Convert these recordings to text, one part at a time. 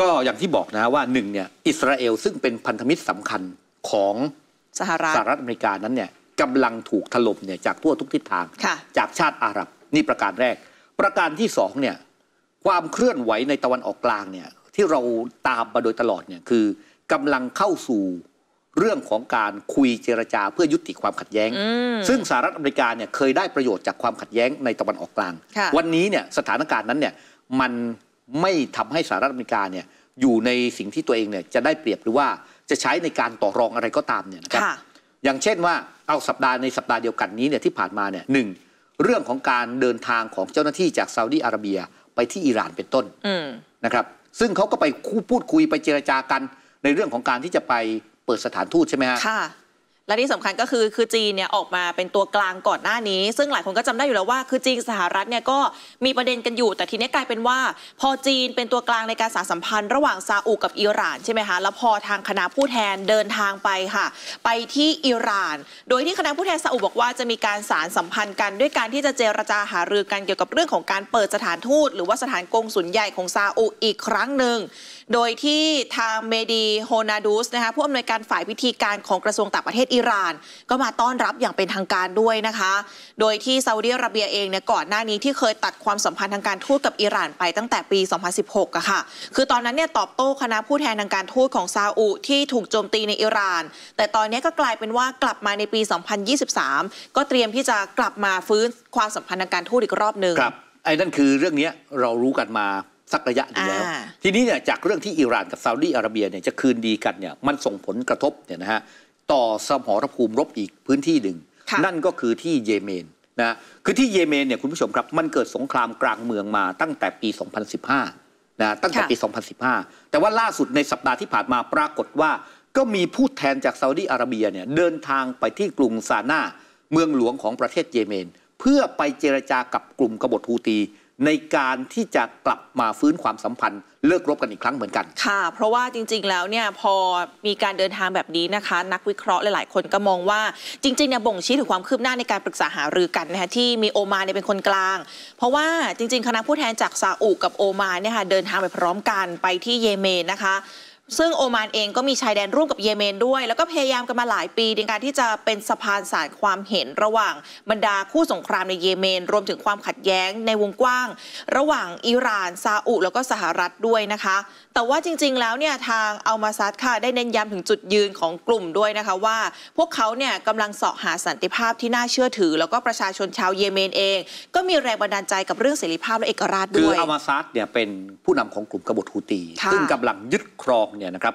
ก็อย่างที่บอกนะว่าหนึ่งเนี่ยอิสราเอล ซึ่งเป็นพันธมิตรสำคัญของสหรัฐสหรัฐอเมริกา นั้นเนี่ยกำลังถูกถล่มเนี่ยจากทั่วทุกทิศทาง จากชาติอาหรับนี่ประการแรก ประการที่สองเนี่ยความเคลื่อนไหวในตะวันออกกลางเนี่ยที่เราตามมาโดยตลอดเนี่ยคือกำลังเข้าสู่เรื่องของการคุยเจรจาเพื่อยุติความขัดแย้ง ซึ่งสหรัฐอเมริกาเนี่ยเคยได้ประโยชน์จากความขัดแย้งในตะวันออกกลาง วันนี้เนี่ยสถานการณ์นั้นเนี่ยมันไม่ทำให้สหรัฐอเมริกาเนี่ยอยู่ในสิ่งที่ตัวเองเนี่ยจะได้เปรียบหรือว่าจะใช้ในการต่อรองอะไรก็ตามเนี่ยนะครับอย่างเช่นว่า เอาสัปดาห์ในสัปดาห์เดียวกันนี้เนี่ยที่ผ่านมาเนี่ยหนึ่งเรื่องของการเดินทางของเจ้าหน้าที่จากซาอุดีอาระเบีย ไปที่อิหร่านเป็นต้นนะครับ ซึ่งเขาก็ไปคู่พูดคุยไปเจรจากัน ในเรื่องของการที่จะไปเปิดสถานทูตใช่ไหมฮะและที่สำคัญก็คือคือจีนเนี่ยออกมาเป็นตัวกลางก่อนหน้านี้ ซึ่งหลายคนก็จำได้อยู่แล้วว่า คือจีนสหรัฐเนี่ยก็มีประเด็นกันอยู่แต่ทีนี้กลายเป็นว่า พอจีนเป็นตัวกลางในการสานสัมพันธ์ระหว่างซาอุกับอิหร่าน ใช่ไหมคะแล้วพอทางคณะผู้แทนเดินทางไปค่ะ ไปที่อิหร่าน โดยที่คณะผู้แทนซาอุบอกว่าจะมีการสานสัมพันธ์กัน ด้วยการที่จะเจรจาหารือกันเกี่ยวกับเรื่องของการเปิดสถานทูต หรือว่าสถานกงสุลใหญ่ของซาอุอีกครั้งหนึ่งโดยที่ทางเมดีโฮนาดูสนะคะผู้อำนวยการฝ่ายวิธีการของกระทรวงต่างประเทศอิหร่านก็มาต้อนรับอย่างเป็นทางการด้วยนะคะ โดยที่ซาอุดิอาระเบียเองเนี่ยก่อนหน้านี้ที่เคยตัดความสัมพันธ์ทางการทูตกับอิหร่านไปตั้งแต่ปี 2016อะค่ะ คือตอนนั้นเนี่ยตอบโต้คณะผู้แทนทางการทูตของซาอุ ที่ถูกโจมตีในอิหร่าน แต่ตอนนี้ก็กลายเป็นว่ากลับมาในปี 2023 ก็เตรียมที่จะกลับมาฟื้นความสัมพันธ์ทางการทูตอีกรอบหนึ่งครับไอ้นั่นคือเรื่องนี้เรารู้กันมาสักระยะนึ่งแล้วทีนี้เนี่ยจากเรื่องที่อิหร่านกับซาอุดีอาระเบียเนี่ยจะคืนดีกันเนี่ยมันส่งผลกระทบเนี่ยนะฮะต่อสมรภูมิรบอีกพื้นที่หนึ่งนั่นก็คือที่เยเมนนะคือที่เยเมนเนี่ยคุณผู้ชมครับมันเกิดสงครามกลางเมืองมาตั้งแต่ปี 2015 นะตั้งแต่ปี 2015 แต่ว่าล่าสุดในสัปดาห์ที่ผ่านมาปรากฏว่า ก็มีผู้แทนจากซาอุดีอาระเบียเนี่ยเดินทางไปที่กรุงซานาเมืองหลวงของประเทศเยเมน เพื่อไปเจรจากับกลุ่มกบฏฮูตีในการที่จะกลับมาฟื้นความสัมพันธ์เลิกรบกันอีกครั้งเหมือนกันค่ะเพราะว่าจริงๆ แล้วเนี่ยพอมีการเดินทางแบบนี้นะคะ นักวิเคราะห์หลายๆคนก็มองว่า จริงๆเนี่ยบ่งชี้ถึงความคืบหน้าในการปรึกษาหารือกันนะคะที่มีโอมานเนี่ยเป็นคนกลางเพราะว่าจริง ๆ คณะผู้แทนจากซาอุกับโอมานเนี่ยค่ะเดินทางไปพร้อมกันไปที่เยเมนนะคะซึ่งโอมานเองก็มีชายแดนร่วมกับเยเมนด้วย แล้วก็พยายามกันมาหลายปี ในการที่จะเป็นสะพานสารความเห็นระหว่างบรรดาคู่สงครามในเยเมน รวมถึงความขัดแย้งในวงกว้าง ระหว่างอิหร่าน ซาอุ แล้วก็สหรัฐด้วยนะคะ แต่ว่าจริงๆแล้วเนี่ยทางอัลมาซัดค่ะได้เน้นย้ำถึงจุดยืนของกลุ่มด้วยนะคะว่า พวกเขาเนี่ยกำลังเสาะหาสันติภาพที่น่าเชื่อถือ แล้วก็ประชาชนชาวเยเมนเอง ก็มีแรงบันดาลใจกับเรื่องเสรีภาพและเอกราชด้วยคืออัลมาซัดเนี่ยเป็นผู้นำของกลุ่มกบฏฮูตีซึ่งกำลังยึดครองเนี่ยนะครับ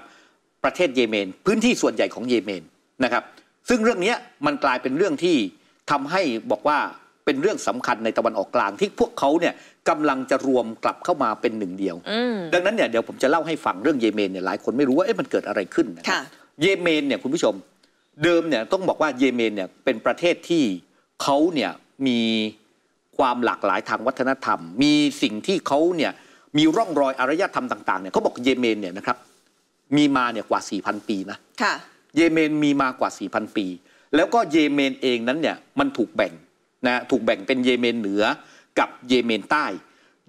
ประเทศเยเมน พื้นที่ส่วนใหญ่ของเยเมนนะครับซึ่งเรื่องนี้มันกลายเป็นเรื่องที่ทำให้บอกว่าเป็นเรื่องสำคัญในตะวันออกกลาง ที่พวกเขาเนี่ยกำลังจะรวมกลับเข้ามาเป็นหนึ่งเดียวดังนั้นเนี่ยเดี๋ยวผมจะเล่าให้ฟังเรื่องเยเมนเนี่ยหลายคนไม่รู้ว่าเอ๊ะมันเกิดอะไรขึ้นคเยเมนเนี่ยคุณผู้ชมเดิมเนี่ยต้องบอกว่าเยเมนเนี่ยเป็นประเทศที่เขาเนี่ยมีความหลากหลายทางวัฒนธรรม มีสิ่งที่เขาเนี่ยมีร่องรอยอารยธรรมต่างๆเนี่ยเขาบอกเยเมนเนี่ยนะครับมีมาเนี่ยกว่า 4,000 ปีนะค่ะเยเมนมีมากว่า 4,000 ปี แล้วก็เยเมนเองนั้นเนี่ยมันถูกแบ่งนะถูกแบ่งเป็นเยเมนเหนือกับเยเมนใต้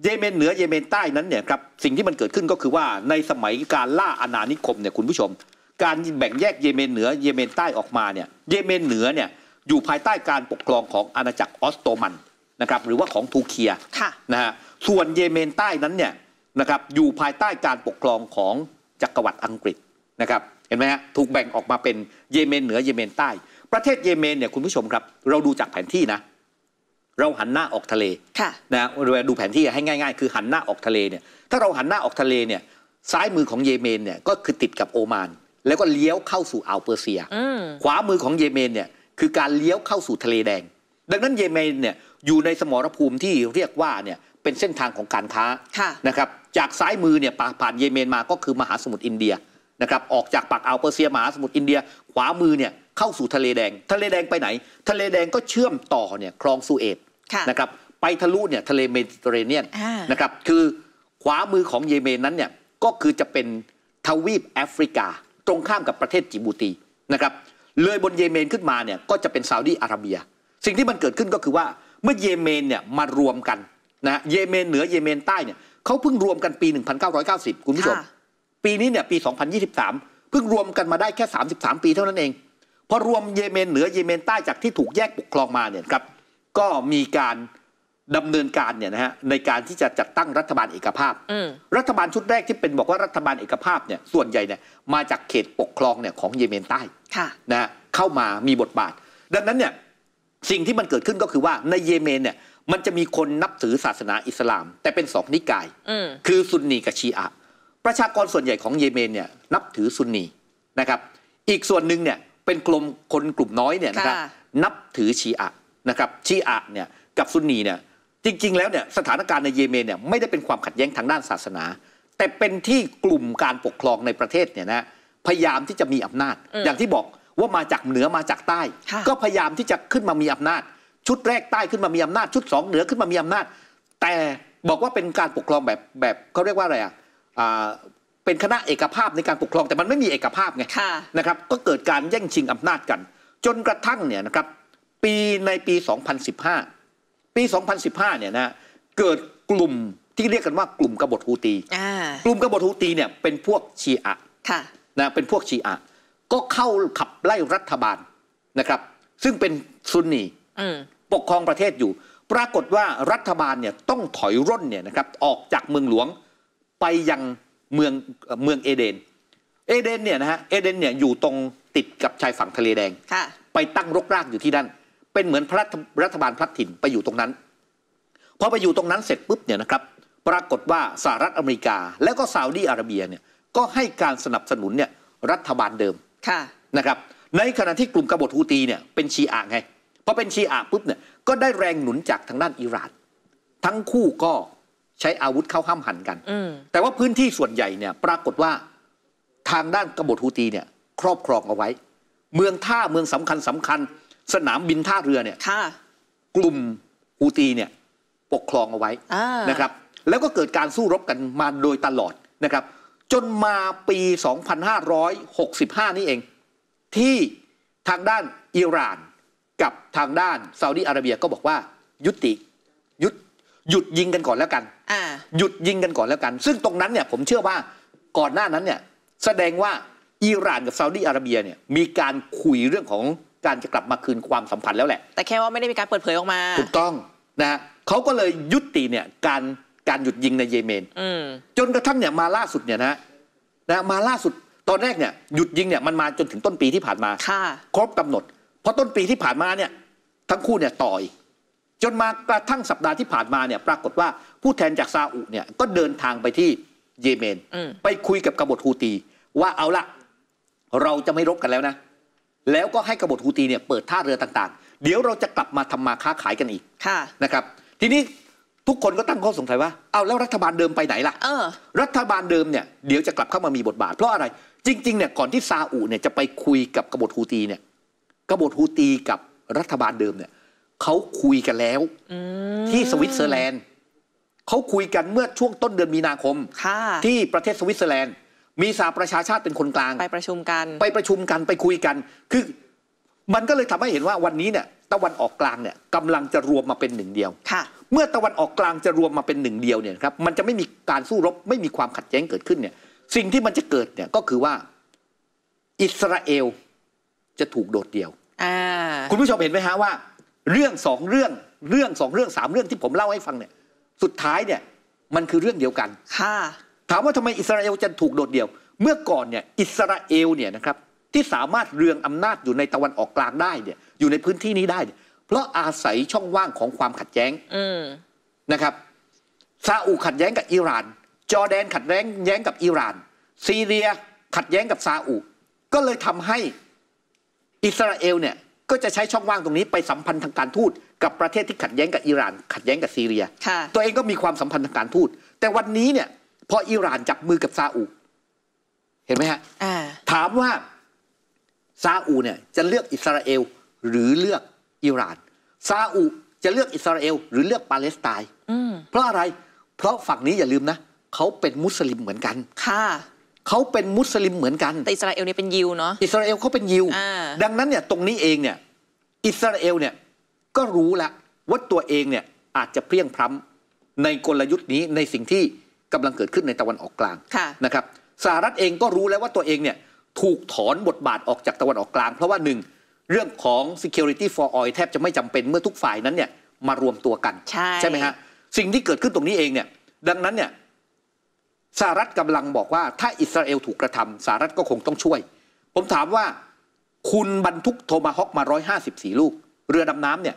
เยเมนเหนือเยเมนใต้นั้นเนี่ยครับสิ่งที่มันเกิดขึ้นก็คือว่าในสมัยการล่าอาณานิคมเนี่ยคุณผู้ชม การแบ่งแยกเยเมนเหนือเยเมนใต้ออกมาเนี่ยเยเมนเหนือเนี่ยอยู่ภายใต้การปกครองของอาณาจักรออสโตมันนะครับหรือว่าของทูเคียนะฮะส่วนเยเมนใต้นั้นเนี่ยนะครับอยู่ภายใต้การปกครองของจักรวรรดิอังกฤษนะครับ เห็นไหมฮะถูกแบ่งออกมาเป็นเยเมนเหนือเยเมนใต้ ประเทศเยเมนเนี่ยคุณผู้ชมครับ เราดูจากแผนที่นะ เราหันหน้าออกทะเละนะดูแผนที่ให้ง่ายๆคือหันหน้าออกทะเลเนี่ยถ้าเราหันหน้าออกทะเลเนี่ย ซ้ายมือของเยเมนเนี่ยก็คือติดกับโอมาน แล้วก็เลี้ยวเข้าสู่อ่าวเปอร์เซียขวามือของเยเมน เนี่ยคือการเลี้ยวเข้าสู่ทะเลแดง ดังนั้นเยเมนเนี่ยอยู่ในสมรภูมิที่เรียกว่าเนี่ยเป็นเส้นทางของการค้านะครับจากซ้ายมือเนี่ยผ่านเยเมนมาก็คือมหาสมุทรอินเดียนะครับออกจากปากอ่าวเปอร์เซียมหาสมุทรอินเดีย ขวามือเนี่ยเข้าสู่ทะเลแดงทะเลแดงไปไหน ทะเลแดงก็เชื่อมต่อเนี่ยคลองสุเอตนะครับไปทะลุเนี่ยทะเลเมดิเตอร์เรเนียนนะครับคือขวามือของเยเมนนั้นเนี่ยก็คือจะเป็นทวีปแอฟริกาตรงข้ามกับประเทศจิบูตีนะครับเลยบนเยเมนขึ้นมาเนี่ยก็จะเป็นซาอุดีอาระเบีย สิ่งที่มันเกิดขึ้นก็คือว่าเมื่อเยเมนเนี่ยมารวมกันนะเยเมนเหนือเยเมนใต้เนี่ยเขาเพิ่งรวมกันปี 1990 คุณผู้ชม ปีนี้เนี่ยปี 2023 เพิ่งรวมกันมาได้แค่ 33 ปีเท่านั้นเองพอรวมเยเมนเหนือเยเมนใต้จากที่ถูกแยกปกครองมาเนี่ยครับ ก็มีการดำเนินการเนี่ยนะฮะในการที่จะจัดตั้งรัฐบาลเอกภาพ รัฐบาลชุดแรกที่เป็นบอกว่ารัฐบาลเอกภาพเนี่ยส่วนใหญ่เนี่ยมาจากเขตปกครองเนี่ยของเยเมนใต้นะ เข้ามามีบทบาท ดังนั้นเนี่ยสิ่งที่มันเกิดขึ้นก็คือว่าในเยเมนเนี่ยมันจะมีคนนับถือศาสนาอิสลาม แต่เป็นสองนิกาย คือซุนนีกับชีอะประชากรส่วนใหญ่ของเยเมนเนี่ยนับถือซุนนีนะครับอีกส่วนหนึ่งเนี่ยเป็นกลุ่มคนกลุ่มน้อยเนี่ยนะครับนับถือชีอะนะครับชีอะเนี่ยกับซุนนีเนี่ยจริงๆ แล้วเนี่ยสถานการณ์ในเยเมนเนี่ยไม่ได้เป็นความขัดแย้งทางด้านศาสนา แต่เป็นที่กลุ่มการปกครองในประเทศเนี่ยนะพยายามที่จะมีอำนาจ อย่างที่บอกว่ามาจากเหนือมาจากใต้ ก็พยายามที่จะขึ้นมามีอำนาจชุดแรกใต้ขึ้นมามีอำนาจชุดสองเหนือขึ้นมามีอำนาจแต่บอกว่าเป็นการปกครองแบบแบบเขาเรียกว่าอะไรอ่ะเป็นคณะเอกภาพในการปกครองแต่มันไม่มีเอกภาพไงนะครับก็เกิดการแย่งชิงอำนาจกัน จนกระทั่งเนี่ยนะครับปีในปี 2015 ปี 2015เนี่ยนะเกิดกลุ่มที่เรียกกันว่ากลุ่มกบฏฮูตีกลุ่มกบฏฮูตีเนี่ยเป็นพวกชีอะนะเป็นพวกชีอะก็เข้าขับไล่รัฐบาลนะครับซึ่งเป็นซุนนีปกครองประเทศอยู่ ปรากฏว่ารัฐบาลเนี่ยต้องถอยร่นเนี่ยนะครับออกจากเมืองหลวงไปยังเมืองเมืองเอเดน เอเดนเนี่ยนะฮะเอเดนเนี่ยอยู่ตรงติดกับชายฝั่งทะเลแดงไปตั้งรกรากอยู่ที่นั่นเป็นเหมือนพระรัฐบาลพลัดถิ่นไปอยู่ตรงนั้นพอไปอยู่ตรงนั้นเสร็จปุ๊บเนี่ยนะครับปรากฏว่าสหรัฐอเมริกา และก็ซาอุดีอาระเบียเนี่ยก็ให้การสนับสนุนเนี่ยรัฐบาลเดิมะนะครับในขณะที่กลุ่มกบฏฮูตีเนี่ยเป็นชีอะไงพอเป็นชีอะปุ๊บเนี่ยก็ได้แรงหนุนจากทางด้านอิหร่าน ทั้งคู่ก็ใช้อาวุธเข้าห้ามหันกันแต่ว่าพื้นที่ส่วนใหญ่เนี่ยปรากฏว่าทางด้านกบฏฮูตีเนี่ยครอบครองเอาไว้ เมืองท่า เมืองสำคัญสำคัญสนามบินท่าเรือเนี่ยกลุ่มฮูตีเนี่ยปกครองเอาไว้นะครับแล้วก็เกิดการสู้รบกันมาโดยตลอดนะครับ จนมาปี 2565 นี่เองที่ทางด้านอิหร่านกับทางด้านซาอุดีอาระเบียก็บอกว่า ยุติยุดหยุดยิงกันก่อนแล้วกันหยุดยิงกันก่อนแล้วกัน ซึ่งตรงนั้นเนี่ยผมเชื่อว่าก่อนหน้านั้นเนี่ยแสดงว่าอิหร่านกับซาอุดีอาระเบียเนี่ยมีการคุยเรื่องของการจะกลับมาคืนความสัมพันธ์แล้วแหละแต่แค่ว่าไม่ได้มีการเปิดเผยออกมาถูกต้องนะฮะเขาก็เลยยุติเนี่ยการการหยุดยิงในเยเมนจนกระทั่งเนี่ยมาล่าสุดเนี่ยนะนะมาล่าสุดตอนแรกเนี่ยหยุดยิงเนี่ยมันมาจนถึงต้นปีที่ผ่านมาครบกำหนดพอต้นปีที่ผ่านมาเนี่ยทั้งคู่เนี่ยต่อยจนมากระทั่งสัปดาห์ที่ผ่านมาเนี่ยปรากฏว่าผู้แทนจากซาอุเนี่ยก็เดินทางไปที่เยเมนไปคุยกับกบฏฮูตี ว่าเอาละเราจะไม่รบกันแล้วนะ แล้วก็ให้กบฏฮูตีเนี่ยเปิดท่าเรือต่างๆ เดี๋ยวเราจะกลับมาทำมาค้าขายกันอีกนะครับ ทีนี้ทุกคนก็ตั้งข้อสงสัยว่าเอาแล้วรัฐบาลเดิมไปไหนล่ะรัฐบาลเดิมเนี่ยเดี๋ยวจะกลับเข้ามามีบทบาทเพราะอะไร จริงๆเนี่ยก่อนที่ซาอุเนี่ยจะไปคุยกับกบฏฮูตีเนี่ยกบฏฮูตีกับรัฐบาลเดิมเนี่ยเขาคุยกันแล้วที่สวิตเซอร์แลนด์เขาคุยกันเมื่อช่วงต้นเดือนมีนาคมที่ประเทศสวิตเซอร์แลนด์ มีสาประชาชาติเป็นคนกลาง ไปประชุมกัน ไปประชุมกันไปคุยกัน คือมันก็เลยทำให้เห็นว่าวันนี้เนี่ยตะวันออกกลางเนี่ยกำลังจะรวมมาเป็นหนึ่งเดียวเมื่อตะวันออกกลางจะรวมมาเป็นหนึ่งเดียวเนี่ยครับ มันจะไม่มีการสู้รบ ไม่มีความขัดแย้งเกิดขึ้นเนี่ยสิ่งที่มันจะเกิดเนี่ยก็คือว่าอิสราเอลจะถูกโดดเดี่ยวคุณผู้ชมเห็นไหมฮะว่า เรื่องสองเรื่องเรื่องสองเรื่องสามเรื่องที่ผมเล่าให้ฟังเนี่ยสุดท้ายเนี่ยมันคือเรื่องเดียวกันค่ะถามว่าทำไมอิสราเอลจะถูกโดดเดี่ยว เมื่อก่อนเนี่ย อิสราเอลเนี่ยนะครับที่สามารถเรืองอำนาจอยู่ในตะวันออกกลางได้เนี่ยอยู่ในพื้นที่นี้ได้เเพราะอาศัยช่องว่างของความขัดแย้งนะครับซาอุขัดแย้งกับอิหร่าน จอแดนขัดแย้งแย้งกับอิหร่าน ซีเรียขัดแย้งกับซาอุ ก็เลยทำให้อิสราเอลเนี่ยก็จะใช้ช่องว่างตรงนี้ไปสัมพันธ์ทางการทูตกับประเทศที่ขัดแย้งกับอิหร่าน ขัดแย้งกับซีเรียตัวเองก็มีความสัมพันธ์ทางการทูตแต่วันนี้เนี่ยพออิหร่านจับมือกับซาอุเห็นไหมฮะถามว่าซาอุเนี่ย จะเลือกอิสราเอลหรือเลือกอิหร่านซาอุจะเลือกอิสราเอล หรือเลือกปาเลสไตน์เพราะอะไรเพราะฝั่งนี้อย่าลืมนะเขาเป็นมุสลิมเหมือนกัน ค่ะเขาเป็นมุสลิมเหมือนกัน แต่อิสราเอลเนี่ยเป็นยิวเนาะ อิสราเอลเขาเป็นยิว ดังนั้นเนี่ยตรงนี้เองเนี่ย อิสราเอลเนี่ยก็รู้ละว่าตัวเองเนี่ยอาจจะเพี้ยงพร้ำในกลยุทธ์นี้ในสิ่งที่กำลังเกิดขึ้นในตะวันออกกลางนะครับสหรัฐเองก็รู้แล้วว่าตัวเองเนี่ยถูกถอนบทบาทออกจากตะวันออกกลาง เพราะว่าหนึ่งเรื่องของ security for oil แทบจะไม่จำเป็นเมื่อทุกฝ่ายนั้นเนี่ยมารวมตัวกัน ใช่ไหมฮะสิ่งที่เกิดขึ้นตรงนี้เองเนี่ยดังนั้นเนี่ยสหรัฐกำลังบอกว่าถ้าอิสราเอลถูกกระทำสหรัฐก็คงต้องช่วยผมถามว่าคุณบรรทุกโทมาฮอกมา 154 ลูก เรือดำน้ำเนี่ย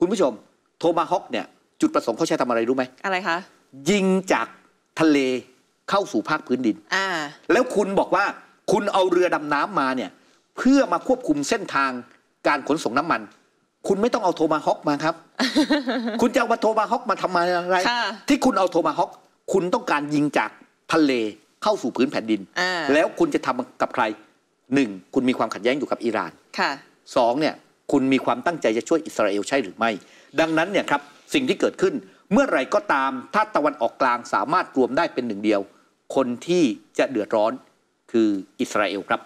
คุณผู้ชมโทมาฮอกเนี่ยจุดประสงค์เขาใช้ทำอะไรรู้ไหมอะไรคะยิงจากทะเลเข้าสู่ภาคพื้นดินอ่าแล้วคุณบอกว่าคุณเอาเรือดำน้ำมาเนี่ยเพื่อมาควบคุมเส้นทางการขนส่งน้ำมัน คุณไม่ต้องเอาโทมาฮอกมาครับ คุณจะเอาโทมาฮอกมาทำอะไร ที่คุณเอาโทมาฮอกคุณต้องการยิงจากทะเลเข้าสู่พื้นแผ่นดิน แล้วคุณจะทำกับใครหนึ่งคุณมีความขัดแย้งอยู่กับอิหร่านสองเนี่ยคุณมีความตั้งใจจะช่วยอิสราเอลใช่หรือไม่ ดังนั้นเนี่ยครับ สิ่งที่เกิดขึ้น เมื่อไรก็ตามถ้าตะวันออกกลางสามารถรวมได้เป็นหนึ่งเดียว คนที่จะเดือดร้อนคืออิสราเอลครับ